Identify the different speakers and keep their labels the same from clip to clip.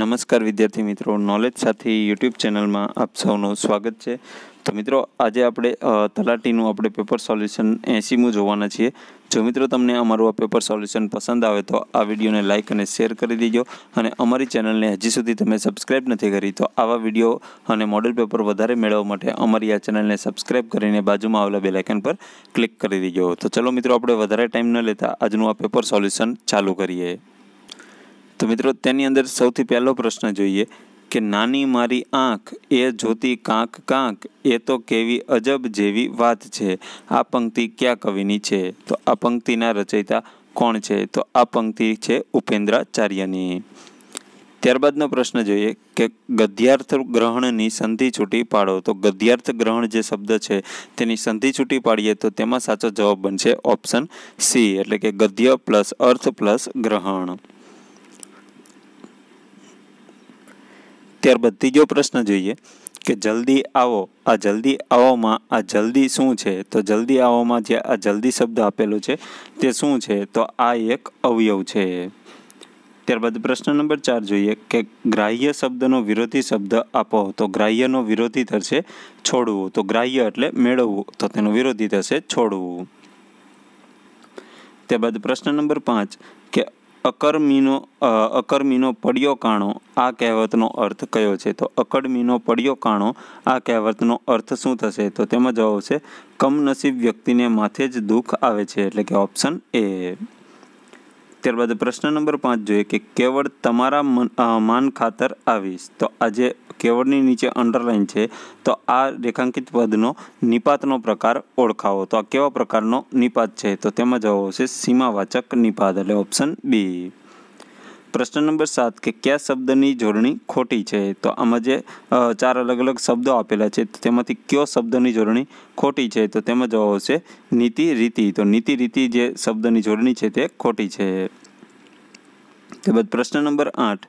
Speaker 1: નમસ્કાર વિદ્યાર્થી મિત્રો નોલેજ સાથી યુટ્યુબ ચેનલમાં આપ સૌનું સ્વાગત છે તો મિત્રો આજે આપણે તલાટીનું આપણે પેપર સોલ્યુશન એંસીમું જોવાના છીએ જો મિત્રો તમને અમારું આ પેપર સોલ્યુશન પસંદ આવે તો આ વિડીયોને લાઇક અને શેર કરી દેજો અને અમારી ચેનલને હજી સુધી તમે સબસ્ક્રાઇબ નથી કરી તો આવા વિડીયો અને મોડલ પેપર વધારે મેળવવા માટે અમારી આ ચેનલને સબસ્ક્રાઈબ કરીને બાજુમાં આવેલા બેલાઇકન પર ક્લિક કરી દેજો તો ચલો મિત્રો આપણે વધારે ટાઈમ ન લેતા આજનું આ પેપર સોલ્યુશન ચાલુ કરીએ તો મિત્રો તેની અંદર સૌથી પહેલો પ્રશ્ન જોઈએ કે નાની મારી આંખ એ જોતી કાંક કાંક એ તો કેવી અજબ જેવી વાત છે આ પંક્તિ ક્યાં કવિની છે તો આ પંક્તિના રચયિતા કોણ છે તો આ પંક્તિ છે ઉપેન્દ્રાચાર્યની ત્યારબાદનો પ્રશ્ન જોઈએ કે ગદ્યાર્થ ગ્રહણની સંધિ છૂટી પાડો તો ગદ્યાર્થ ગ્રહણ જે શબ્દ છે તેની સંધિ છૂટી પાડીએ તો તેમાં સાચો જવાબ બનશે ઓપ્શન સી એટલે કે ગદ્ય પ્લસ અર્થ પ્લસ ગ્રહણ ત્યારબાદ ત્રીજો પ્રશ્ન જોઈએ કે જલ્દી આવો આ જલ્દી આવોમાં આ જલ્દી શું છે તો જલ્દી આવોમાં જે આ જલ્દી શબ્દ આપેલો છે તે શું છે તો આ એક અવયવ છે ત્યારબાદ પ્રશ્ન નંબર ચાર જોઈએ કે ગ્રાહ્ય શબ્દનો વિરોધી શબ્દ આપો તો ગ્રાહ્યનો વિરોધી થશે છોડવું તો ગ્રાહ્ય એટલે મેળવવું તો તેનો વિરોધી થશે છોડવું ત્યારબાદ પ્રશ્ન નંબર પાંચ કે અકરમીનો અકરમીનો પડ્યો કાણો આ કહેવતનો અર્થ કયો છે તો અકડમીનો પડ્યો કાણો આ કહેવતનો અર્થ શું થશે તો તેમાં જવાબ છે કમનસીબ વ્યક્તિને માથે જ દુઃખ આવે છે એટલે કે ઓપ્શન એ ત્યારબાદ પ્રશ્ન નંબર પાંચ જોઈએ કે કેવળ તમારા માન ખાતર આવીશ તો આજે કેવળની નીચે અંડરલાઇન છે તો આ રેખાંકિત પદનો નિપાતનો પ્રકાર ઓળખાવો તો આ કેવા પ્રકારનો નિપાત છે તો તેમાં જવાબ આવશે સીમાવાચક નિપાત એટલે ઓપ્શન બી પ્રશ્ન નંબર સાત કે કયા શબ્દની જોડણી ખોટી છે તો આમાં જે ચાર અલગ અલગ શબ્દો આપેલા છે તો તેમાંથી કયો શબ્દની જોડણી ખોટી છે તો તેમાં જવાબ આવશે નીતિ રીતિ તો નીતિ રીતિ જે શબ્દની જોડણી છે તે ખોટી છે ત્યારબાદ પ્રશ્ન નંબર આઠ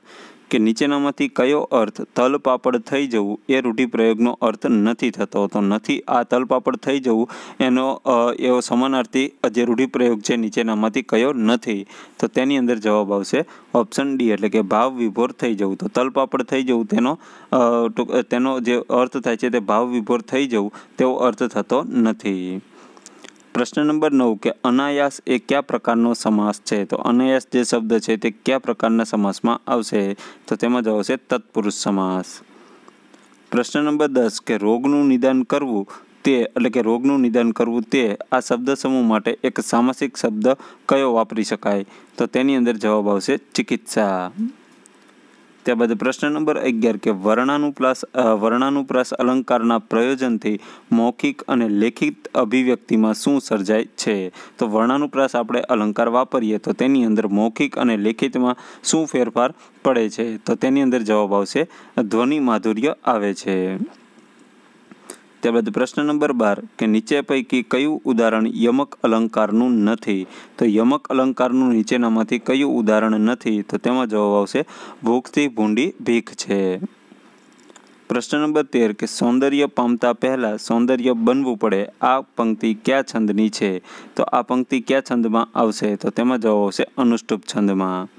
Speaker 1: કે નીચેનામાંથી કયો અર્થ તલપાપડ થઈ જવું એ રૂઢિપ્રયોગનો અર્થ નથી થતો તો નથી આ તલપાપડ થઈ જવું એનો એવો સમાનાર્થી જે રૂઢિપ્રયોગ છે નીચેનામાંથી કયો નથી તો તેની અંદર જવાબ આવશે ઓપ્શન ડી એટલે કે ભાવ વિભોર થઈ જવું તો તલપાપડ થઈ જવું તેનો તેનો જે અર્થ થાય છે તે ભાવ વિભોર થઈ જવું તેવો અર્થ થતો નથી પ્રશ્ન નંબર નવ કે અનાયાસ એ કયા પ્રકારનો સમાસ છે તો અનાયાસ જે શબ્દ છે તે કયા પ્રકારના સમાસમાં આવશે તો તેમાં જવાબ તત્પુરુષ સમાસ પ્રશ્ન નંબર દસ કે રોગનું નિદાન કરવું તે એટલે કે રોગનું નિદાન કરવું તે આ શબ્દ સમૂહ માટે એક સામાસિક શબ્દ કયો વાપરી શકાય તો તેની અંદર જવાબ આવશે ચિકિત્સા ત્યારબાદ પ્રશ્ન નંબર અગિયાર કે વર્ણાનુપ્રાસ વર્ણાનુપ્રાસ અલંકારના પ્રયોજનથી મૌખિક અને લેખિત અભિવ્યક્તિમાં શું સર્જાય છે તો વર્ણાનુપ્રાસ આપણે અલંકાર વાપરીએ તો તેની અંદર મૌખિક અને લેખિતમાં શું ફેરફાર પડે છે તો તેની અંદર જવાબ આવશે ધ્વનિ માધુર્ય આવે છે ત્યારબાદ પ્રશ્ન નંબર બાર કે નીચે પૈકી કયું ઉદાહરણ યમક અલંકારનું નથી તો યમક અલંકારનું નીચેનામાંથી કયું ઉદાહરણ નથી તો તેમાં જવાબ આવશે ભૂખથી ભૂંડી ભીખ છે પ્રશ્ન નંબર તેર કે સૌંદર્ય પામતા પહેલાં સૌંદર્ય બનવું પડે આ પંક્તિ કયા છંદની છે તો આ પંક્તિ કયા છંદમાં આવશે તો તેમાં જવાબ આવશે અનુષ્ટુપ છંદમાં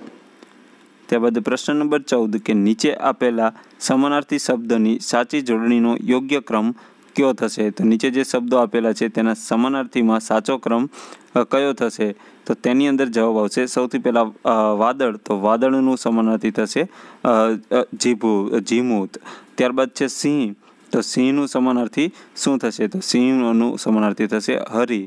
Speaker 1: ત્યારબાદ પ્રશ્ન નંબર ચૌદ કે નીચે આપેલા સમાનાર્થી શબ્દની સાચી જોડણીનો યોગ્ય ક્રમ કયો થશે તો નીચે જે શબ્દો આપેલા છે તેના સમાનાર્થીમાં સાચો ક્રમ કયો થશે તો તેની અંદર જવાબ આવશે સૌથી પહેલાં વાદળ તો વાદળનું સમાનાર્થી થશે જીભુ જીમૂત ત્યારબાદ છે સિંહ તો સિંહનું સમાનાર્થી શું થશે તો સિંહનું સમાનાર્થી થશે હરી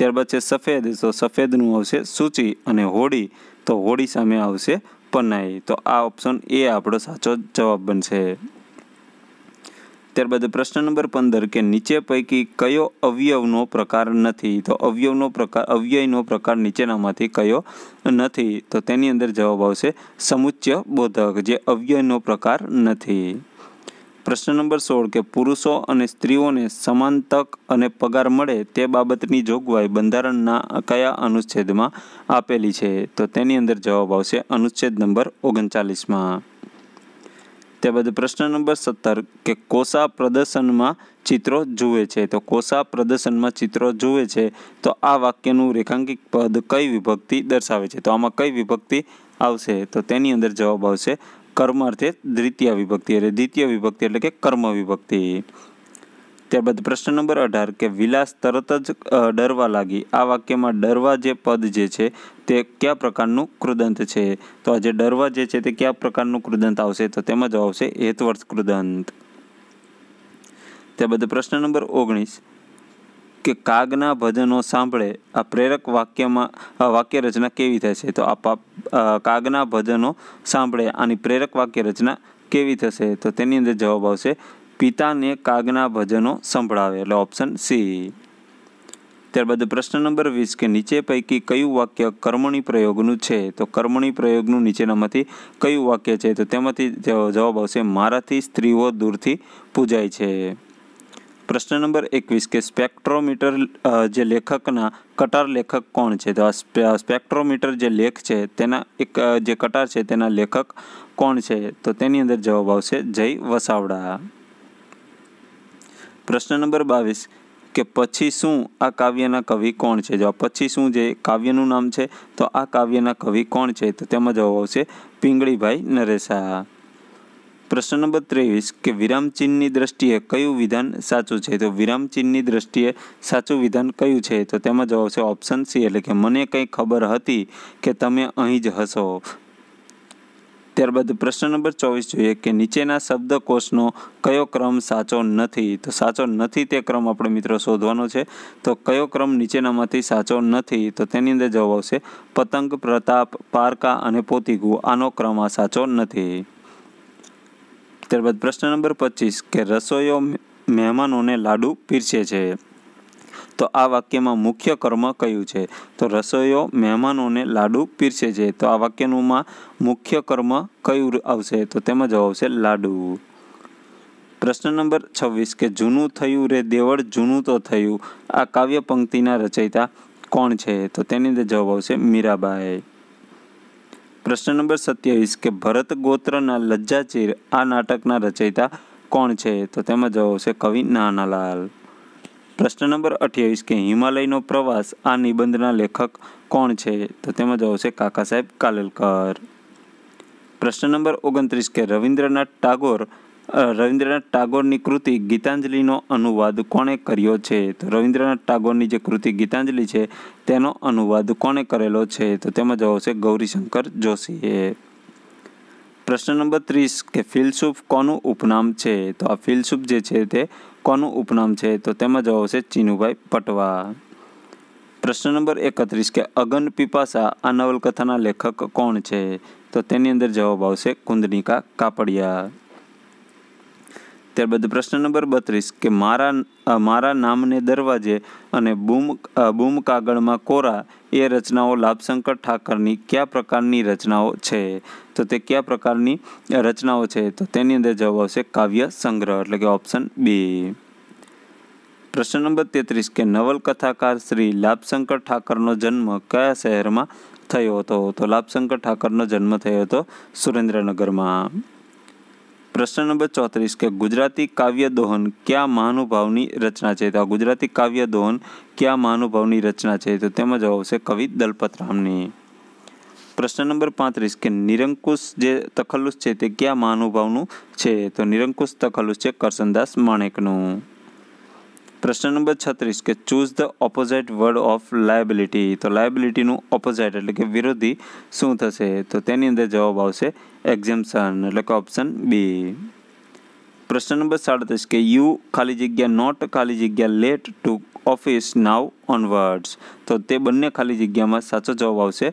Speaker 1: ત્યારબાદ છે સફેદ તો સફેદનું આવશે સૂચિ અને હોળી તો હોળી સામે આવશે પનાઈ તો આ ઓપ્શન એ આપણો સાચો જવાબ બનશે ત્યારબાદ પ્રશ્ન નંબર પંદર કે નીચે પૈકી કયો અવયવનો પ્રકાર નથી તો અવયવનો પ્રકાર અવ્યયનો પ્રકાર નીચેનામાંથી કયો નથી તો તેની અંદર જવાબ આવશે સમુચ્ય બોધક જે અવ્યયનો પ્રકાર નથી પ્રશ્ન નંબર સોળ કે પુરુષો અને સ્ત્રીઓને સમાન તક અને પગાર મળે તે બાબતની જોગવાઈ બંધારણના કયા અનુચ્છેદમાં આપેલી છે તો તેની અંદર જવાબ આવશે અનુચ્છેદ નંબર ઓગણચાલીસમાં ત્યારબાદ પ્રશ્ન નંબર સત્તર કે કોષા પ્રદર્શનમાં ચિત્રો જુએ છે તો કોષા પ્રદર્શનમાં ચિત્રો જુએ છે તો આ વાક્યનું રેખાંકિત પદ કઈ વિભક્તિ દર્શાવે છે તો આમાં કઈ વિભક્તિ આવશે તો તેની અંદર જવાબ આવશે કર્મ અર્થે દ્વિતીય વિભક્તિ એટલે દ્વિતીય વિભક્તિ એટલે કે કર્મ વિભક્તિ ત્યારબાદ પ્રશ્ન નંબર અઢાર કે વિલાસ તરત જ ડરવા લાગી આ વાક્યમાં ડરવા જે પદ જે છે તે કયા પ્રકારનું કૃદંત છે તો આ ડરવા જે છે તે કયા પ્રકારનું કૃદંત આવશે તો તેમાં જવાબ આવશે હેતવર્ષ કૃદંત ત્યારબાદ પ્રશ્ન નંબર ઓગણીસ કે કાગના ભજનો સાંભળે આ પ્રેરક વાક્યમાં વાક્ય રચના કેવી થશે તો આ કાગના ભજનો સાંભળે આની પ્રેરક વાક્ય રચના કેવી થશે તો તેની અંદર જવાબ આવશે પિતાને કાગના ભજનો સંભળાવે એટલે ઓપ્શન સી ત્યારબાદ પ્રશ્ન નંબર વીસ કે નીચે પૈકી કયું વાક્ય કર્મણી પ્રયોગનું છે તો કર્મણી પ્રયોગનું નીચેનામાંથી કયું વાક્ય છે તો તેમાંથી જવાબ આવશે મારાથી સ્ત્રીઓ દૂરથી પૂજાય છે પ્રશ્ન નંબર એકવીસ કે સ્પેક્ટ્રોમીટર જે લેખકના કટાર લેખક કોણ છે તો આ સ્પેક્ટ્રોમીટર જે લેખ છે તેના એક જે કટાર છે તેના લેખક કોણ છે તો તેની અંદર જવાબ આવશે જય વસાવડા પ્રશ્ન નંબર બાવીસ કે પછી શું આ કાવ્યના કવિ કોણ છે જો પછી શું જે કાવ્યનું નામ છે તો આ કાવ્યના કવિ કોણ છે તો તેમાં જવાબ આવશે પિંગળીભાઈ નરેશા પ્રશ્ન નંબર ત્રેવીસ કે વિરામચિહ્નની દ્રષ્ટિએ કયું વિધાન સાચું છે તો વિરામચિહ્નની દ્રષ્ટિએ સાચું વિધાન કયું છે તો તેમાં જવાબ છે ઓપ્શન સી એટલે કે મને કંઈ ખબર હતી કે તમે અહીં જ હશો ત્યારબાદ પ્રશ્ન નંબર ચોવીસ જોઈએ કે નીચેના શબ્દકોશનો કયો ક્રમ સાચો નથી તો સાચો નથી તે ક્રમ આપણે મિત્રો શોધવાનો છે તો કયો ક્રમ નીચેનામાંથી સાચો નથી તો તેની અંદર જવાબ આવશે પતંગ પ્રતાપ પારકા અને પોતીગુ આનો ક્રમ આ સાચો નથી ત્યારબાદ પ્રશ્ન નંબર પચીસ કે રસોઈઓ મહેમાનોને લાડુ પીરસે છે તો આ વાક્યમાં મુખ્ય કર્મ કયું છે તો રસોઈયો મહેમાનોને લાડુ પીરસે છે તો આ વાક્યનુંમાં મુખ્ય કર્મ કયું આવશે તો તેમાં જવાબ આવશે લાડુ પ્રશ્ન નંબર છવ્વીસ કે જૂનું થયું રે દેવળ જૂનું તો થયું આ કાવ્ય પંક્તિના રચયિતા કોણ છે તો તેની અંદર જવાબ આવશે મીરાબાઈ પ્રશ્ન નંબર સત્યાવીસ કે ભરત ગોત્રના લજ્જાચીર આ નાટકના રચયિતા કોણ છે તો તેમાં જવાબ આવશે કવિ નાનાલાલ પ્રશ્ન નંબર અઠ્યાવીસ કે હિમાલયનો પ્રવાસ આ નિબંધના લેખક કોણ છે તો તેમાં જવાબ છે કાકા સાહેબ કાલેલકર પ્રશ્ન નંબર ઓગણત્રીસ કે રવિન્દ્રનાથ ટાગોર રવિન્દ્રનાથ ટાગોરની કૃતિ ગીતાંજલિનો અનુવાદ કોણે કર્યો છે તો રવિન્દ્રનાથ ટાગોરની જે કૃતિ ગીતાંજલિ છે તેનો અનુવાદ કોણે કરેલો છે તો તેમાં જવાબ છે ગૌરીશંકર જોશીએ પ્રશ્ન નંબર ત્રીસ કે ફિલસુફ કોનું ઉપનામ છે તો આ ફિલસુફ જે છે તે કોનું ઉપનામ છે તો તેમાં જવાબ આવશે ચીનુભાઈ પટવા પ્રશ્ન નંબર એકત્રીસ કે અગન પીપાસા આ નવલકથાના લેખક કોણ છે તો તેની અંદર જવાબ આવશે કુંદનિકા કાપડિયા ત્યારબાદ પ્રશ્ન નંબર બત્રીસ કે મારા મારા નામને દરવાજે અને બૂમ બૂમ કાગળમાં કોરા એ રચનાઓ લાભશંકર ઠાકરની કયા પ્રકારની રચનાઓ છે તો તે કયા પ્રકારની રચનાઓ છે તો તેની અંદર જવાબ આવશે કાવ્ય સંગ્રહ એટલે કે ઓપ્શન બી પ્રશ્ન નંબર તેત્રીસ કે નવલકથાકાર શ્રી લાભશંકર ઠાકરનો જન્મ કયા શહેરમાં થયો હતો તો લાભશંકર ઠાકરનો જન્મ થયો હતો સુરેન્દ્રનગરમાં પ્રશ્ન નંબર ચોત્રીસ કે ગુજરાતી કાવ્ય દોહન ક્યાં મહાનુભાવની રચના છે તો ગુજરાતી કાવ્ય દોહન કયા મહાનુભાવની રચના છે તો તેમાં જવાબ આવશે કવિ દલપતરામની પ્રશ્ન નંબર પાંત્રીસ કે નિરંકુશ જે તખલ્લુસ છે તે ક્યાં મહાનુભાવનું છે તો નિરંકુશ તખલ્લુસ છે કરસનદાસ માણેકનું પ્રશ્ન નંબર છત્રીસ કે choose the opposite word of liability તો લાયબિલિટીનું ઓપોઝિટ એટલે કે વિરોધી શું થશે તો તેની અંદર જવાબ આવશે એક્ઝેમ્પશન એટલે કે ઓપ્શન બી પ્રશ્ન નંબર સાડત્રીસ કે યુ ખાલી જગ્યા નોટ ખાલી જગ્યા late to office now onwards તો તે બંને ખાલી જગ્યામાં સાચો જવાબ આવશે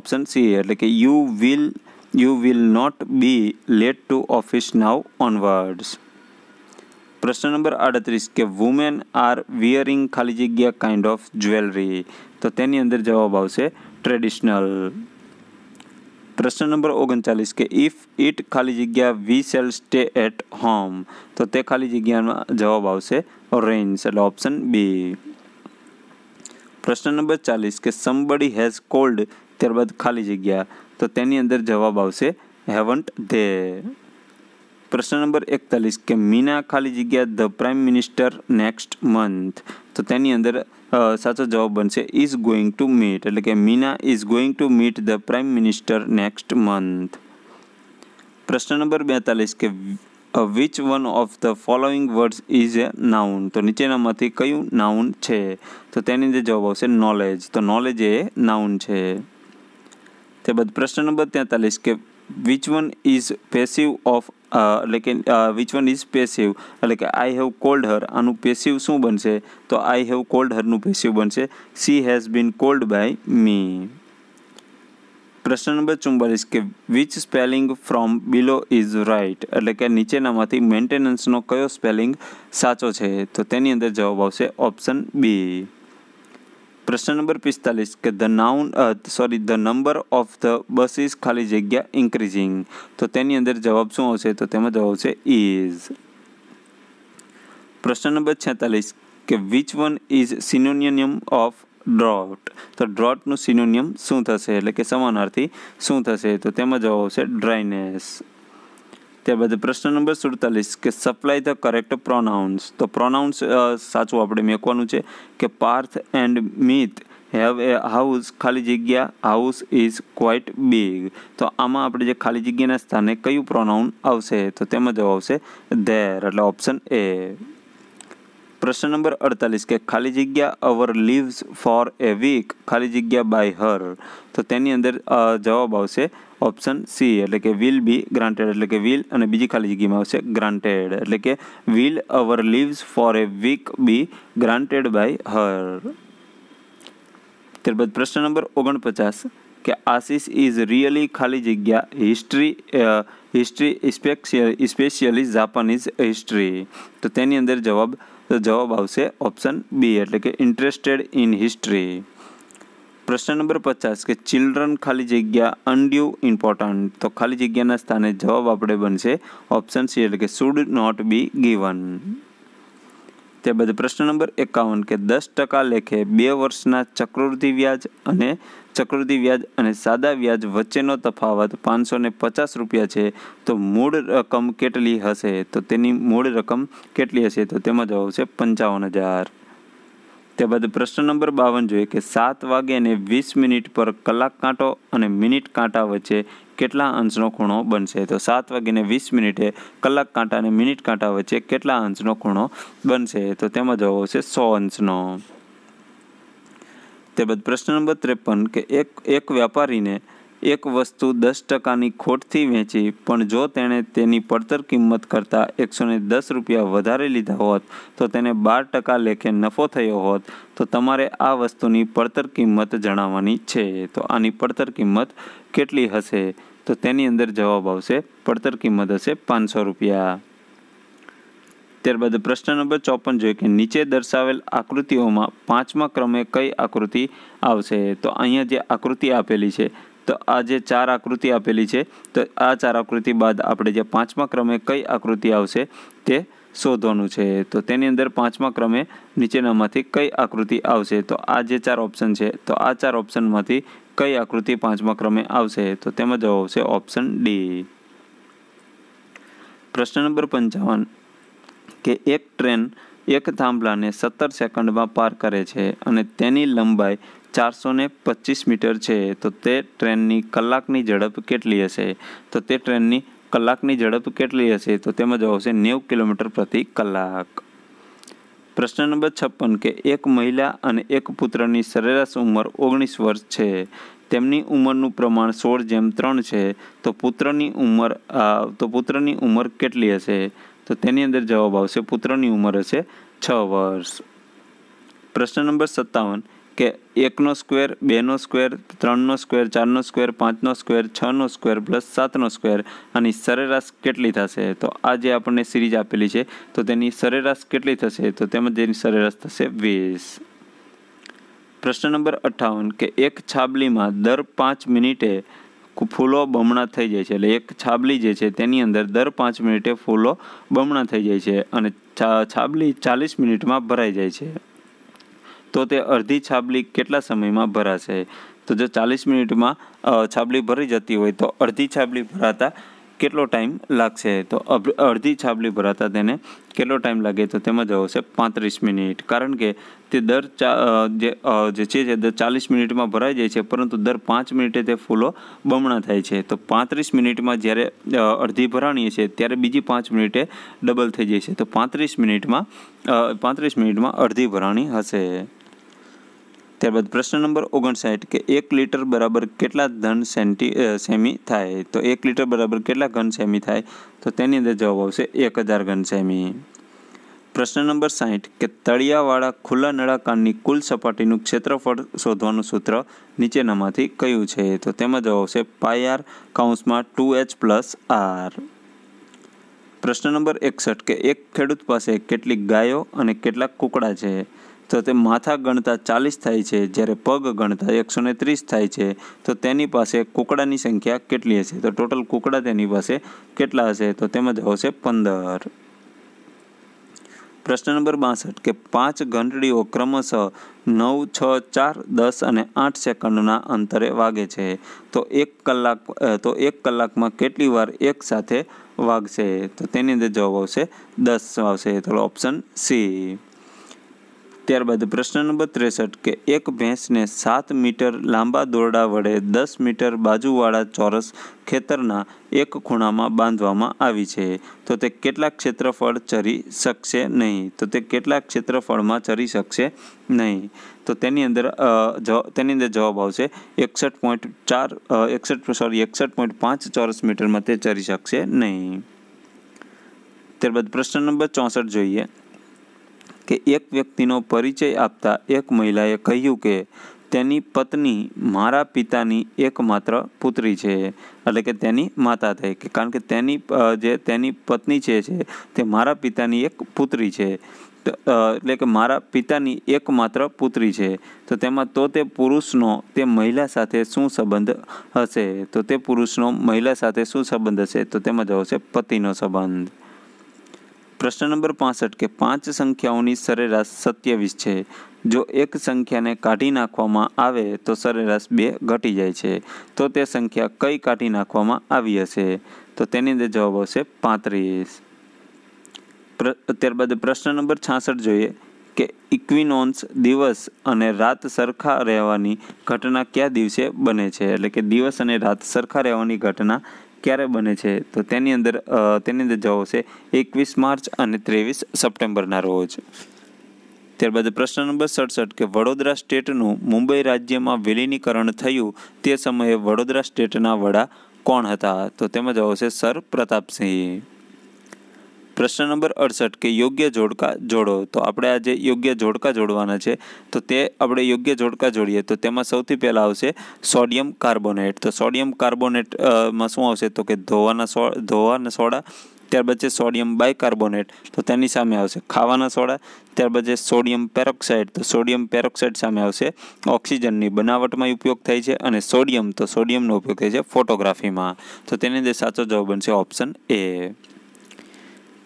Speaker 1: ઓપ્શન સી એટલે કે you will you will not be late to office now onwards પ્રશ્ન નંબર 38 કે વુમેન આર વેયરિંગ ખાલી જગ્યા કાઇન્ડ ઓફ જ્વેલરી તો તેની અંદર જવાબ આવશે ટ્રેડિશનલ પ્રશ્ન નંબર 39 કે ઇફ ઇટ ખાલી જગ્યા we shall stay at home તો તે ખાલી જગ્યામાં જવાબ આવશે ઓરેન્જ એટલે ઓપ્શન બી પ્રશ્ન નંબર 40 કે સમબડી હેઝ કોલ્ડ ત્યારબાદ ખાલી જગ્યા તો તેની અંદર જવાબ આવશે હેવન્ટ ધે પ્રશ્ન નંબર એકતાલીસ કે મીના ખાલી જગ્યા the prime minister next month તો તેની અંદર સાચો જવાબ બનશે ઇઝ ગોઈંગ ટુ મીટ એટલે કે Meena is going to meet the prime minister next month પ્રશ્ન નંબર બેતાલીસ કે which one of the following words is a noun તો નીચેનામાંથી કયું નાઉન છે તો તેની અંદર જવાબ આવશે નોલેજ તો નોલેજ એ નાઉન છે ત્યારબાદ પ્રશ્ન નંબર તેતાલીસ કે which one is passive of એટલે કે વિચ વન ઇઝ પેસિવ એટલે કે આઈ હેવ કોલ્ડ હર આનું પેસિવ શું બનશે તો આઈ હેવ કોલ્ડ હરનું પેસિવ બનશે she has been called by me પ્રશ્ન નંબર ચુમ્બાલીસ કે which spelling from below is right એટલે કે નીચેનામાંથી મેન્ટેનન્સનો કયો સ્પેલિંગ સાચો છે તો તેની અંદર જવાબ આવશે ઓપ્શન બી પ્રશ્ન નંબર પિસ્તાલીસ કે the noun sorry the number of the buses ખાલી જગ્યા ઇન્ક્રીઝિંગ તો તેની અંદર જવાબ શું આવશે તો તેમાં જવાબ આવશે ઇઝ પ્રશ્ન નંબર છેતાલીસ કે which one is synonym of drought તો ડ્રોટનું સિનોનિયમ શું થશે એટલે કે સમાનાર્થી શું થશે તો તેમાં જવાબ આવશે ડ્રાયનેસ ત્યારબાદ પ્રશ્ન નંબર સુડતાલીસ કે સપ્લાય ધ કરેક્ટ પ્રોનાઉન્સ તો પ્રોનાઉન્સ સાચું આપણે મેકવાનું છે કે Parth and Mit have a house ખાલી જગ્યા હાઉસ ઇઝ ક્વાઇટ બિગ તો આમાં આપણે જે ખાલી જગ્યાના સ્થાને કયું પ્રોનાઉન આવશે તો તેમાં જવાબ આવશે ધેર એટલે ઓપ્શન એ પ્રશ્ન નંબર 48 કે ખાલી જગ્યા over leaves for a week ખાલી જગ્યા બાય her તો તેની અંદર જવાબ આવશે ઓપ્શન સી એટલે કે will be granted એટલે કે will અને બીજી ખાલી જગ્યામાં આવશે granted એટલે કે will our leaves for a week be granted by her ત્યારબાદ પ્રશ્ન નંબર 49 કે આશિષ ઇઝ રીલી ખાલી જગ્યા હિસ્ટરી હિસ્ટરી ઇસ્પેક સ્પેશિયલી જાપાનીઝ હિસ્ટરી તો તેની અંદર જવાબ તો જવાબ આવશે ઓપ્શન બી એટલે કે ઇન્ટરેસ્ટેડ ઇન હિસ્ટ્રી પ્રશ્ન નંબર પચાસ કે ચિલ્ડ્રન ખાલી જગ્યા અનડ્યુ ઇમ્પોર્ટન્ટ તો ખાલી જગ્યાના સ્થાને જવાબ આપણે બનશે ઓપ્શન સી એટલે કે શુડ નોટ બી ગીવન તે બધા પ્રશ્ન નંબર એકાવન કે દસ ટકા લેખે બે વર્ષના ચક્રવૃદ્ધિ વ્યાજ અને ચક્રવૃદ્ધિ વ્યાજ અને સાદા વ્યાજ વચ્ચેનો તફાવત પાંચસો પચાસ રૂપિયા છે તો મૂળ રકમ કેટલી હશે તો તેની મૂળ રકમ કેટલી હશે તો તેમાં જવાબ છે પંચાવન હજાર ત્યારબાદ પ્રશ્ન નંબર બાવન જોઈએ કે સાત વાગે અને વીસ મિનિટ પર કલાક કાંટો અને મિનિટ કાંટા વચ્ચે કેટલા અંશનો ખૂણો બનશે તો સાત વાગીને વીસ મિનિટે કલાક કાંટા અને મિનિટ કાંટા વચ્ચે કેટલા અંશનો ખૂણો બનશે તો તેમાં જવાબ આવશે સો અંશનો ત્યારબાદ પ્રશ્ન નંબર ત્રેપન કે એક એક વ્યાપારીને એક વસ્તુ દસ ટકાની ખોટથી વેચી પણ જો તેણે તેની પડતર કિંમત કરતાં એકસો દસ રૂપિયા વધારે લીધા હોત તો તેને બાર ટકા લેખે નફો થયો હોત તો તમારે આ વસ્તુની પડતર કિંમત જણાવવાની છે તો આની પડતર કિંમત કેટલી હશે તો તેની અંદર જવાબ આવશે પડતર કિંમત હશે પાંચસો રૂપિયા ત્યારબાદ પ્રશ્ન નંબર ચોપન જોઈએ કે નીચે દર્શાવેલ આકૃતિઓમાં પાંચમા ક્રમે કઈ આકૃતિ આવશે તો અહીંયા જે આકૃતિ આપેલી છે તો આ જે ચાર આકૃતિ આપેલી છે તો આ ચાર આકૃતિ બાદ આપણે જે પાંચમા ક્રમે કઈ આકૃતિ આવશે તે શોધવાનું છે તો તેની અંદર પાંચમા ક્રમે નીચેનામાંથી કઈ આકૃતિ આવશે તો આ જે ચાર ઓપ્શન છે તો આ ચાર ઓપ્શનમાંથી કઈ આકૃતિ પાંચમા ક્રમે આવશે તો તેમાં જવાબ આવશે ઓપ્શન ડી પ્રશ્ન નંબર પંચાવન કે એક ટ્રેન એક થાંભલાને સત્તર સેકન્ડમાં પાર કરે છે અને તેની લંબાઈ ચારસો ને પચીસ મીટર છે તો તે ટ્રેનની કલાકની ઝડપ કેટલી હશે તો તે ટ્રેનની કલાકની ઝડપ કેટલી હશે તો તેમાં જવાબ આવશે નેવું કિલોમીટર પ્રતિ કલાક પ્રશ્ન નંબર છપ્પન કે એક મહિલા અને એક પુત્રની સરેરાશ ઉંમર ઓગણીસ વર્ષ છે તેમની ઉંમરનું પ્રમાણ સોળ જેમ ત્રણ છે તો પુત્રની ઉંમર તો પુત્રની ઉંમર કેટલી હશે તો તેની અંદર જવાબ આવશે પુત્રની ઉંમર હશે છ વર્ષ પ્રશ્ન નંબર સત્તાવન કે એકનો સ્ક્વેર બેનો સ્ક્વેર ત્રણનો સ્ક્વેર ચારનો સ્કવેર પાંચનો સ્ક્વેર છનો સ્ક્વેર પ્લસ સાતનો સ્ક્વેર આની સરેરાશ કેટલી થશે તો આ જે આપણને સિરીઝ આપેલી છે તો તેની સરેરાશ કેટલી થશે તો તેમજ તેની સરેરાશ થશે વીસ પ્રશ્ન નંબર અઠ્ઠાવન કે એક છાબલીમાં દર પાંચ મિનિટે ફૂલો બમણા થઈ જાય છે એટલે એક છાબલી જે છે તેની અંદર દર પાંચ મિનિટે ફૂલો બમણા થઈ જાય છે અને છાબલી ચાલીસ મિનિટમાં ભરાઈ જાય છે તો તે અડધી છાબલી કેટલા સમયમાં ભરાશે તો જો ચાલીસ મિનિટમાં છાબલી ભરી જતી હોય તો અડધી છાબલી ભરાતા કેટલો ટાઈમ લાગશે તો અડધી છાબલી ભરાતા તેને કેટલો ટાઈમ લાગે તો તેમાં જવો છે પાંત્રીસ મિનિટ કારણ કે તે દર જે છે જે દર ચાલીસ મિનિટમાં ભરાઈ જાય છે પરંતુ દર પાંચ મિનિટે તે ફૂલો બમણા થાય છે તો પાંત્રીસ મિનિટમાં જ્યારે અડધી ભરાણીએ છે ત્યારે બીજી પાંચ મિનિટે ડબલ થઈ જાય છે તો પાંત્રીસ મિનિટમાં પાંત્રીસ મિનિટમાં અડધી ભરાણી હશે ત્યારબાદ પ્રશ્ન નંબર ઓગણસાઠ કે એક લીટર બરાબર કેટલા ઘન સેન્ટી સેમી થાય તો એક લીટર બરાબર કેટલા ઘન સેમી થાય તો તેની અંદર જવાબ આવશે એક હજાર ઘન સેમી પ્રશ્ન નંબર સાહીઠ કે તળિયાવાળા ખુલ્લા નળાકારની કુલ સપાટીનું ક્ષેત્રફળ શોધવાનું સૂત્ર નીચેનામાંથી કયું છે તો તેમાં જવાબ આવશે પાયઆર કાઉન્સમાં ટુ એચ પ્લસ આર પ્રશ્ન નંબર એકસઠ કે એક ખેડૂત પાસે કેટલીક ગાયો અને કેટલાક કુકડા છે તો તે માથા ગણતા ચાલીસ થાય છે જ્યારે પગ ગણતા એકસો ત્રીસ થાય છે તો તેની પાસે કુકડાની સંખ્યા કેટલી હશે તો ટોટલ કુકડા તેની પાસે કેટલા હશે તો તેમાં જવાબ છે પંદર પ્રશ્ન નંબર બાસઠ કે પાંચ ઘંટડીઓ ક્રમશઃ નવ છ ચાર દસ અને આઠ સેકન્ડના અંતરે વાગે છે તો એક કલાક તો એક કલાકમાં કેટલી વાર એક સાથે વાગશે તો તેની અંદર જવાબ આવશે દસ આવશે તો ઓપ્શન સી ત્યારબાદ પ્રશ્ન નંબર ત્રેસઠ કે એક ભેંસને સાત મીટર લાંબા દોરડા વડે દસ મીટર બાજુવાળા ચોરસ ખેતરના એક ખૂણામાં બાંધવામાં આવી છે તો તે કેટલા ક્ષેત્રફળ ચરી શકશે નહીં તો તે કેટલા ક્ષેત્રફળમાં ચરી શકશે નહીં તો તેની અંદર તેની અંદર જવાબ આવશે એકસઠ પોઈન્ટ ચાર એકસઠ સોરી એકસઠ પોઈન્ટ પાંચ ચોરસ મીટરમાં તે ચરી શકશે નહીં ત્યારબાદ પ્રશ્ન નંબર ચોસઠ જોઈએ કે એક વ્યક્તિનો પરિચય આપતા એક મહિલાએ કહ્યું કે તેની પત્ની મારા પિતાની એકમાત્ર પુત્રી છે એટલે કે તેની માતા થઈ કે કારણ કે તેની જે તેની પત્ની છે તે મારા પિતાની એક પુત્રી છે એટલે કે મારા પિતાની એકમાત્ર પુત્રી છે તો તેમાં તો તે પુરુષનો તે મહિલા સાથે શું સંબંધ હશે તો તે પુરુષનો મહિલા સાથે શું સંબંધ હશે તો તેમાં જવાબ છે પતિનો સંબંધ પ્રશ્ન નંબર પાસઠ કે પાંચ સંખ્યાઓની સરેરાશ સત્યાવીસ છે જો એક સંખ્યાને કાઢી નાખવામાં આવે તો સરેરાશ બે ઘટી જાય છે તો તે સંખ્યા કઈ કાઢી નાખવામાં આવી હશે તો તેની અંદર જવાબ આવશે પાંત્રીસ ત્યારબાદ પ્રશ્ન નંબર છાસઠ જોઈએ કે ઇક્વિનોન્સ દિવસ અને રાત સરખા રહેવાની ઘટના કયા દિવસે બને છે એટલે કે દિવસ અને રાત સરખા રહેવાની ઘટના ક્યારે બને છે તો તેની અંદર તેની અંદર જવાબ છે એકવીસ માર્ચ અને ત્રેવીસ સપ્ટેમ્બરના રોજ ત્યારબાદ પ્રશ્ન નંબર સડસઠ કે વડોદરા સ્ટેટનું મુંબઈ રાજ્યમાં વિલીનીકરણ થયું તે સમયે વડોદરા સ્ટેટના વડા કોણ હતા તો તેમાં જવાબ છે સર પ્રતાપસિંહ પ્રશ્ન નંબર અડસઠ કે યોગ્ય જોડકા જોડો તો આપણે આજે યોગ્ય જોડકા જોડવાના છે તો તે આપણે યોગ્ય જોડકા જોડીએ તો તેમાં સૌથી પહેલાં આવશે સોડિયમ કાર્બોનેટ તો સોડિયમ કાર્બોનેટમાં શું આવશે તો કે ધોવાના સો ધોવાના સોડા ત્યારબાદ છે સોડિયમ બાયકાર્બોનેટ તો તેની સામે આવશે ખાવાના સોડા ત્યારબાદ છે સોડિયમ પેરોક્સાઇડ તો સોડિયમ પેરોક્સાઇડ સામે આવશે ઓક્સિજનની બનાવટમાં ઉપયોગ થાય છે અને સોડિયમ તો સોડિયમનો ઉપયોગ થાય છે ફોટોગ્રાફીમાં તો તેની અંદર સાચો જવાબ બનશે ઓપ્શન એ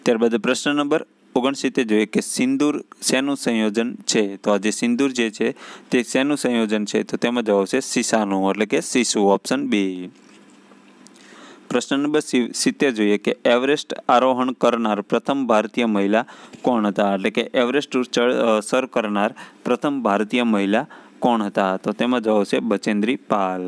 Speaker 1: ત્યારબાદ પ્રશ્ન નંબર ઓગણસિત્તેર જોઈએ કે સિંદૂર શેનું સંયોજન છે તો આજે જે સિંદૂર જે છે તે શેનું સંયોજન છે તો તેમાં જવાબ છે સીસાનું એટલે કે શિશુ ઓપ્શન બી પ્રશ્ન નંબર સિત્તેર જોઈએ કે એવરેસ્ટ આરોહણ કરનાર પ્રથમ ભારતીય મહિલા કોણ હતા એટલે કે એવરેસ્ટ ચળ સર કરનાર પ્રથમ ભારતીય મહિલા કોણ હતા તો તેમાં જવાબ છે બચેન્દ્રી પાલ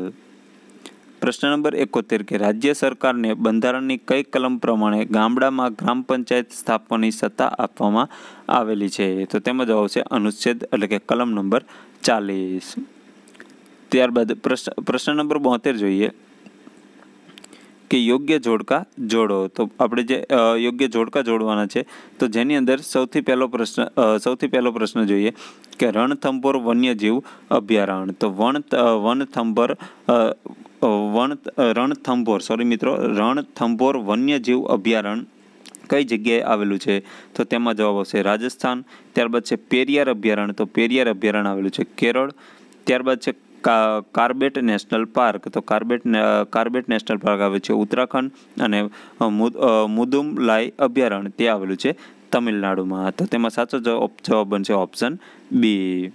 Speaker 1: પ્રશ્ન નંબર એકોતેર કે રાજ્ય સરકારને બંધારણની કઈ કલમ પ્રમાણે ગામડામાં ગ્રામ પંચાયત સ્થાપવાની સત્તા આપવામાં આવેલી છે તો તેમાં જવાબ છે અનુચ્છેદ એટલે કે કલમ નંબર ચાલીસ ત્યારબાદ પ્રશ્ન નંબર બોતેર જોઈએ કે યોગ્ય જોડકા જોડો તો આપણે જે યોગ્ય જોડકા જોડવાના છે તો જેની અંદર સૌથી પહેલો પ્રશ્ન સૌથી પહેલો પ્રશ્ન જોઈએ કે રણથંભોર વન્યજીવ અભયારણ્ય તો વણ વનથંભર વણ રણથંભોર સોરી મિત્રો રણથંભોર વન્યજીવ અભયારણ્ય કઈ જગ્યાએ આવેલું છે તો તેમાં જવાબ આવશે રાજસ્થાન ત્યારબાદ છે પેરિયાર અભયારણ્ય તો પેરિયાર અભયારણ્ય આવેલું છે કેરળ ત્યારબાદ છે કાર્બેટ નેશનલ પાર્ક તો કાર્બેટ કાર્બેટ નેશનલ પાર્ક આવે છે ઉત્તરાખંડ અને મુદુમલાઈ અભયારણ્ય તે આવેલું છે તમિલનાડુમાં તો તેમાં સાચો જવાબ બનશે ઓપ્શન બી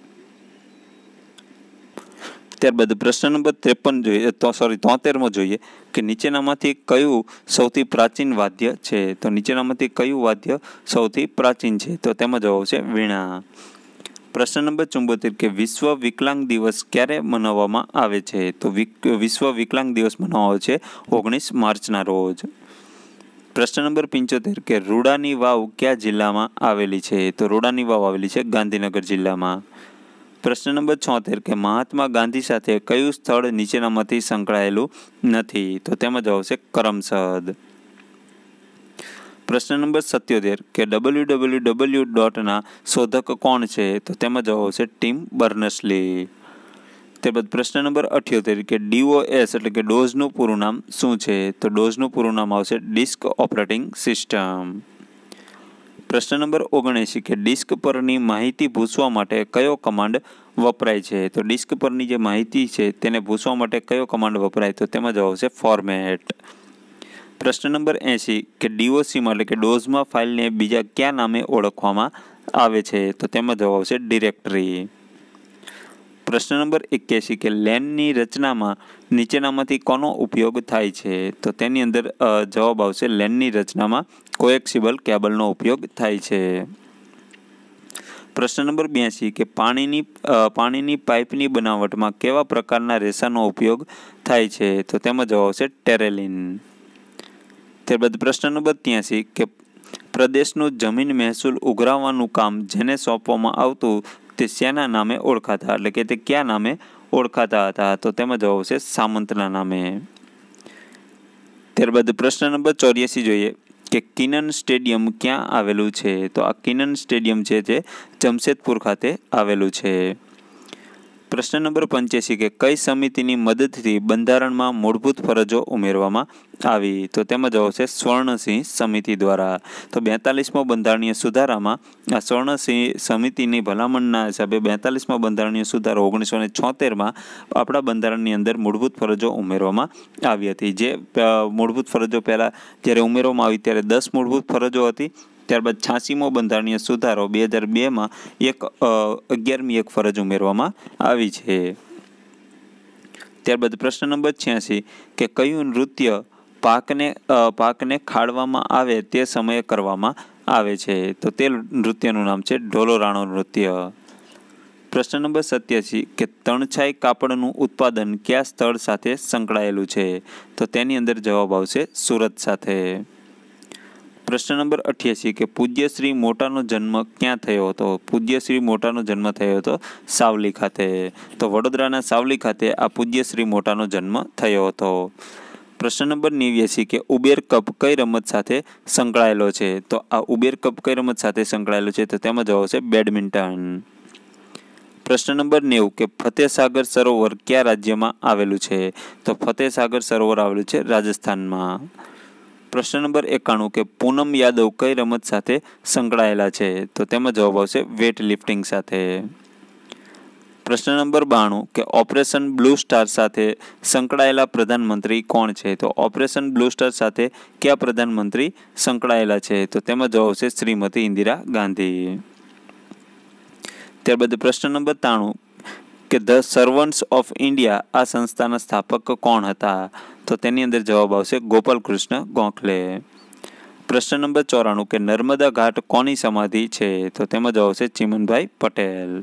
Speaker 1: ત્યારબાદ પ્રશ્ન નંબર ત્રેપન જોઈએ તો સોરી તોતેરમો જોઈએ કે નીચેનામાંથી કયું સૌથી પ્રાચીન વાદ્ય છે તો નીચેનામાંથી કયું વાદ્ય સૌથી પ્રાચીન છે તો તેમાં જવાબ છે વીણા પ્રશ્ન નંબર ચુંબોતેર કે વિશ્વ વિકલાંગ દિવસ ક્યારે મનાવવામાં આવે છે તો વિશ્વ વિકલાંગ દિવસ મનાવવો છે ઓગણીસ માર્ચના રોજ પ્રશ્ન નંબર પંચોતેર કે રૂડાની વાવ કયા જિલ્લામાં આવેલી છે તો રૂડાની વાવ આવેલી છે ગાંધીનગર જિલ્લામાં પ્રશ્ન નંબર છોતેર કે મહાત્મા ગાંધી સાથે કયું સ્થળ નીચેના મતથી સંકળાયેલું નથી તો તેમાં જવાબ છે કરમસદ પ્રશ્ન નંબર સત્યોતેર કે ડબલ્યુ ડબલ્યુ ડબલ્યુ ડોટના શોધક કોણ છે તો તેમાં જવાબ છે ટીમ બર્નસલી ત્યારબાદ પ્રશ્ન નંબર અઠ્યોતેર કે ડીઓએસ એટલે કે ડોઝનું પૂરું નામ શું છે તો ડોઝનું પૂરું નામ આવશે ડિસ્ક ઓપરેટિંગ સિસ્ટમ પ્રશ્ન નંબર ઓગણએંસી કે ડિસ્ક પરની માહિતી ભૂસવા માટે કયો કમાન્ડ વપરાય છે તો ડિસ્ક પરની જે માહિતી છે તેને ભૂસવા માટે કયો કમાન્ડ વપરાય તો તેમાં જવાબ છે ફોર્મેટ પ્રશ્ન નંબર એંસી કે ડીઓસીમાં એટલે કે ડોઝમાં ફાઇલને બીજા ક્યાં નામે ઓળખવામાં આવે છે તો તેમાં જવાબ આવશે ડિરેક્ટરી પ્રશ્ન નંબર એક્યાસી કે લેનની રચનામાં નીચેનામાંથી કોનો ઉપયોગ થાય છે તો તેની અંદર જવાબ આવશે લેન્ડની રચનામાં કોએક્સિબલ કેબલનો ઉપયોગ થાય છે પ્રશ્ન નંબર બ્યાસી કે પાણીની પાણીની પાઇપની બનાવટમાં કેવા પ્રકારના રેસાનો ઉપયોગ થાય છે તો તેમાં જવાબ આવશે ટેરેલિન ત્યારબાદ પ્રશ્ન નંબર ત્યાંસી કે પ્રદેશનું જમીન મહેસૂલ ઉઘરાવવાનું કામ જેને સોંપવામાં આવતું તે શેના નામે ઓળખાતા એટલે કે તે કયા નામે ઓળખાતા હતા તો તેમાં જવાબ આવશે સામંતના નામે ત્યારબાદ પ્રશ્ન નંબર ચોર્યાસી જોઈએ કે કિનન સ્ટેડિયમ ક્યાં આવેલું છે તો આ કિનન સ્ટેડિયમ છે તે જમશેદપુર ખાતે આવેલું છે પ્રશ્ન નંબર પંચ્યાસી કે કઈ સમિતિની મદદથી બંધારણમાં મૂળભૂત ફરજો ઉમેરવામાં આવી તો તેમાં જવાબ છે સ્વર્ણસિંહ સમિતિ દ્વારા તો બેતાલીસમો બંધારણીય સુધારામાં આ સ્વર્ણસિંહ સમિતિની ભલામણના હિસાબે બેતાલીસમો બંધારણીય સુધારો ઓગણીસો ને છોતેરમાં આપણા બંધારણની અંદર મૂળભૂત ફરજો ઉમેરવામાં આવી હતી જે મૂળભૂત ફરજો પહેલાં જ્યારે ઉમેરવામાં આવી ત્યારે દસ મૂળભૂત ફરજો હતી ત્યારબાદ છાસીમો બંધારણીય સુધારો બે હજાર બેમાં એક અગિયારમી એક ફરજ ઉમેરવામાં આવી છે ત્યારબાદ પ્રશ્ન નંબર છ્યાસી કે કયું નૃત્ય પાકને પાકને ખાળવામાં આવે તે સમયે કરવામાં આવે છે તો તે નૃત્યનું નામ છે ઢોલોરાણો નૃત્ય પ્રશ્ન નંબર સત્યાસી કે તણછાઈ કાપડનું ઉત્પાદન કયા સ્થળ સાથે સંકળાયેલું છે તો તેની અંદર જવાબ આવશે સુરત સાથે પ્રશ્ન નંબર અઠ્યાસી કે પૂજ્યશ્રી મોટાનો જન્મ ક્યાં થયો હતો પૂજ્યશ્રી મોટાનો જન્મ થયો હતો સાવલી ખાતે તો વડોદરાના સાવલી ખાતે આ પૂજ્યશ્રી મોટાનો જન્મ થયો હતો પ્રશ્ન નંબર નેવ્યાસી કે ઉબેર કપ કઈ રમત સાથે સંકળાયેલો છે તો આ ઉબેર કપ કઈ રમત સાથે સંકળાયેલો છે તો તેમાં જવાબ છે બેડમિન્ટન પ્રશ્ન નંબર નેવું કે ફતેસાગર સરોવર કયા રાજ્યમાં આવેલું છે તો ફતેસાગર સરોવર આવેલું છે રાજસ્થાનમાં પ્રશ્ન નંબર એકાણું કે પૂનમ યાદવ કઈ રમત સાથે સંકળાયેલા છે તો તેમાં જવાબ આવશે વેટ લિફ્ટિંગ સાથે પ્રશ્ન નંબર બાણું કે ઓપરેશન બ્લુ સ્ટાર સાથે સંકળાયેલા પ્રધાનમંત્રી કોણ છે તો ઓપરેશન બ્લુ સ્ટાર સાથે કયા પ્રધાનમંત્રી સંકળાયેલા છે તો તેમાં જવાબ આવશે શ્રીમતી ઇન્દિરા ગાંધી ત્યારબાદ પ્રશ્ન નંબર તાણું કે ધ સર્વન્ટ્સ ઓફ ઇન્ડિયા આ સંસ્થાના સ્થાપક કોણ હતા તો તેની અંદર જવાબ આવશે ગોપાલકૃષ્ણ ગોખલે પ્રશ્ન નંબર ચોરાણું કે નર્મદા ઘાટ કોની સમાધિ છે તો તેમાં જવાબ આવશે ચિમનભાઈ પટેલ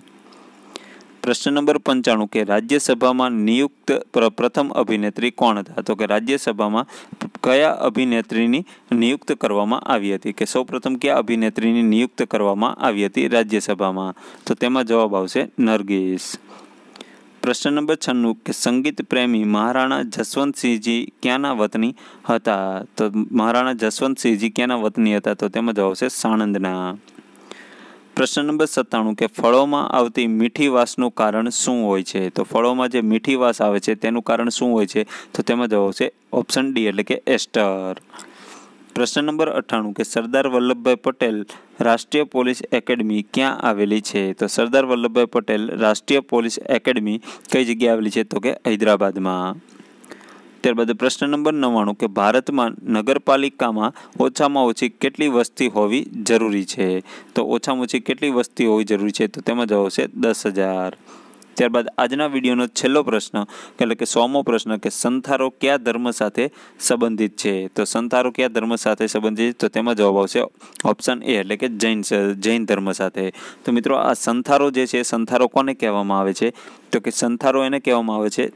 Speaker 1: પ્રશ્ન નંબર પંચાણું કે રાજ્યસભામાં નિયુક્ત પ્રથમ અભિનેત્રી કોણ હતા તો કે રાજ્યસભામાં કયા અભિનેત્રીની નિયુક્ત કરવામાં આવી હતી કે સૌપ્રથમ કયા અભિનેત્રીની નિયુક્ત કરવામાં આવી હતી રાજ્યસભામાં તો તેમાં જવાબ આવશે નરગીસ પ્રશ્ન નંબર છન્નું કે સંગીત પ્રેમી મહારાણા જસવંતસિંહજી ક્યાંના વતની હતા તો મહારાણા જસવંતસિંહજી ક્યાંના વતની હતા તો તેમાં જવાબ છે સાણંદના પ્રશ્ન નંબર સત્તાણું કે ફળોમાં આવતી મીઠી વાસનું કારણ શું હોય છે તો ફળોમાં જે મીઠી વાસ આવે છે તેનું કારણ શું હોય છે તો તેમાં જવાબ છે ઓપ્શન ડી એટલે કે એસ્ટર પ્રશ્ન નંબર અઠ્ઠાણું કે સરદાર વલ્લભભાઈ પટેલ રાષ્ટ્રીય પોલીસ એકેડમી ક્યાં આવેલી છે તો સરદાર વલ્લભભાઈ પટેલ રાષ્ટ્રીય પોલીસ એકેડમી કઈ જગ્યાએ આવેલી છે તો કે હૈદરાબાદમાં ત્યારબાદ પ્રશ્ન નંબર નવ્વાણું કે ભારતમાં નગરપાલિકામાં ઓછામાં ઓછી કેટલી વસ્તી હોવી જરૂરી છે તો ઓછામાં ઓછી કેટલી વસ્તી હોવી જરૂરી છે તો તેમાં જવાબ છે દસ હજાર ત્યારબાદ આજના વિડીયોનો છેલ્લો પ્રશ્ન એટલે કે સોમો પ્રશ્ન કે સંથારો કયા ધર્મ સાથે સંબંધિત છે તો સંથારો કયા ધર્મ સાથે સંબંધિત તો તેમાં જવાબ આવશે ઓપ્શન એ એટલે કે જૈન જૈન ધર્મ સાથે તો મિત્રો આ સંથારો જે છે સંથારો કોને કહેવામાં આવે છે તો કે સંથારો એને કહેવામાં આવે છે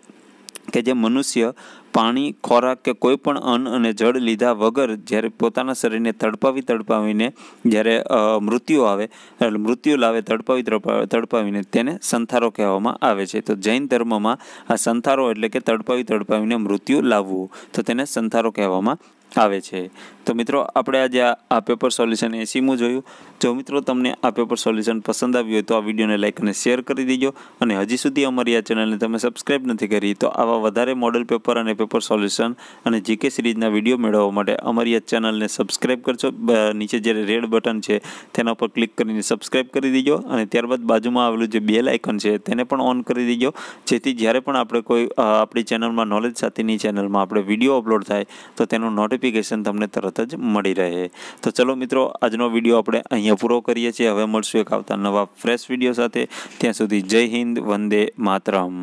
Speaker 1: કે જે મનુષ્ય પાણી ખોરાક કે કોઈ પણ અન્ન અને જળ લીધા વગર જ્યારે પોતાના શરીરને તડપાવી તડપાવીને જ્યારે મૃત્યુ આવે મૃત્યુ લાવે તડપાવી તડપાવીને તેને સંથારો કહેવામાં આવે છે તો જૈન ધર્મમાં આ સંથારો એટલે કે તડપાવી તડપાવીને મૃત્યુ લાવવું તો તેને સંથારો કહેવામાં આવે છે તો મિત્રો આપણે આજે આ પેપર સોલ્યુશન એસીમું જોયું જો મિત્રો તમને આ પેપર સોલ્યુશન પસંદ આવ્યું હોય તો આ વિડીયોને લાઇક અને શેર કરી દેજો અને હજી સુધી અમારી આ ચેનલને તમે સબસ્ક્રાઈબ નથી કરી તો આવા વધારે મોડલ પેપર અને પેપર સોલ્યુશન અને જીકે સિરીઝના વિડીયો મેળવવા માટે અમારી આ ચેનલને સબસ્ક્રાઈબ કરશો નીચે જે રેડ બટન છે તેના ઉપર ક્લિક કરીને સબસ્ક્રાઇબ કરી દેજો અને ત્યારબાદ બાજુમાં આવેલું જે બેલ આઇકન છે તેને પણ ઓન કરી દેજો જેથી જ્યારે પણ આપણે કોઈ આપણી ચેનલમાં નોલેજ સાથેની ચેનલમાં આપણે વિડીયો અપલોડ થાય તો તેનું નોટિફિકેશન નોટિફિકેશન તમને તરત જ મળી રહે તો ચલો મિત્રો આજનો વિડીયો આપણે અહીંયા પૂરો કરીએ છીએ હવે મળશું એક આવતા નવા ફ્રેશ વિડીયો સાથે ત્યાં સુધી જય હિન્દ વંદે માતરમ